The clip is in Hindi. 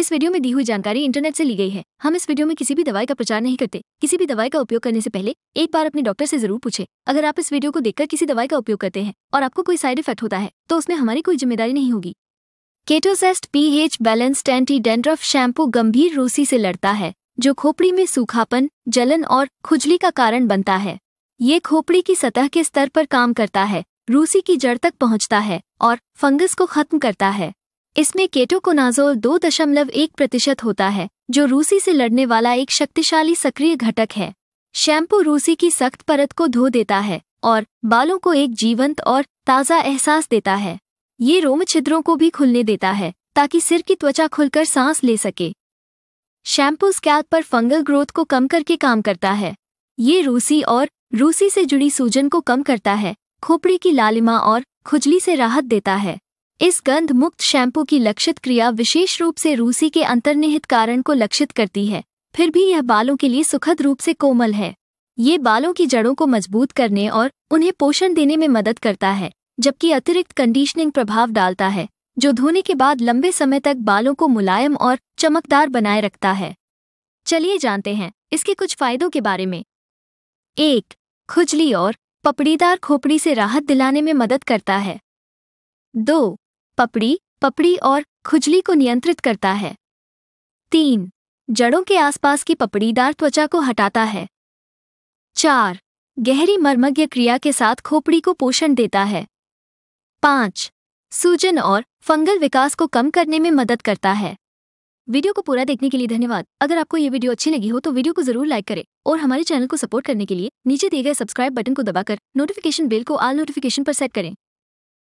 इस वीडियो में दी हुई जानकारी इंटरनेट से ली गई है हम इस वीडियो में किसी भी दवाई का प्रचार नहीं करते किसी भी दवाई का उपयोग करने से पहले एक बार अपने डॉक्टर से जरूर पूछे अगर आप इस वीडियो को देखकर किसी दवाई का उपयोग करते हैं और आपको कोई साइड इफेक्ट होता है तो उसमें हमारी कोई जिम्मेदारी नहीं होगी केटोसेस्ट पी बैलेंस्ड एंटी डेंड्रफ शैम्पू गंभीर रूसी से लड़ता है जो खोपड़ी में सूखापन जलन और खुजली का कारण बनता है ये खोपड़ी की सतह के स्तर पर काम करता है रूसी की जड़ तक पहुँचता है और फंगस को खत्म करता है इसमें केटोकोनाजोल दो दशमलव एक प्रतिशत होता है जो रूसी से लड़ने वाला एक शक्तिशाली सक्रिय घटक है शैम्पू रूसी की सख्त परत को धो देता है और बालों को एक जीवंत और ताज़ा एहसास देता है ये रोम छिद्रों को भी खुलने देता है ताकि सिर की त्वचा खुलकर सांस ले सके शैम्पू स्कैल्प पर फंगल ग्रोथ को कम करके काम करता है ये रूसी और रूसी से जुड़ी सूजन को कम करता है खोपड़ी की लालिमा और खुजली से राहत देता है इस गंध मुक्त शैम्पू की लक्षित क्रिया विशेष रूप से रूसी के अंतर्निहित कारण को लक्षित करती है फिर भी यह बालों के लिए सुखद रूप से कोमल है ये बालों की जड़ों को मजबूत करने और उन्हें पोषण देने में मदद करता है जबकि अतिरिक्त कंडीशनिंग प्रभाव डालता है जो धोने के बाद लंबे समय तक बालों को मुलायम और चमकदार बनाए रखता है चलिए जानते हैं इसके कुछ फायदों के बारे में एक खुजली और पपड़ीदार खोपड़ी से राहत दिलाने में मदद करता है दो पपड़ी पपड़ी और खुजली को नियंत्रित करता है तीन जड़ों के आसपास की पपड़ीदार त्वचा को हटाता है चार गहरी मर्मज्ञ क्रिया के साथ खोपड़ी को पोषण देता है पाँच सूजन और फंगल विकास को कम करने में मदद करता है वीडियो को पूरा देखने के लिए धन्यवाद अगर आपको ये वीडियो अच्छी लगी हो तो वीडियो को जरूर लाइक करें और हमारे चैनल को सपोर्ट करने के लिए नीचे दिए गए सब्सक्राइब बटन को दबाकर नोटिफिकेशन बेल को आल नोटिफिकेशन पर सेट करें